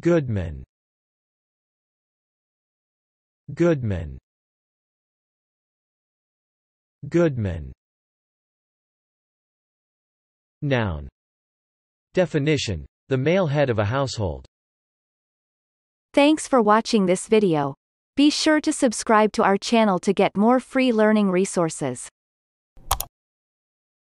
Goodman Goodman Goodman Noun Definition The male head of a household Thanks for watching this video. Be sure to subscribe to our channel to get more free learning resources.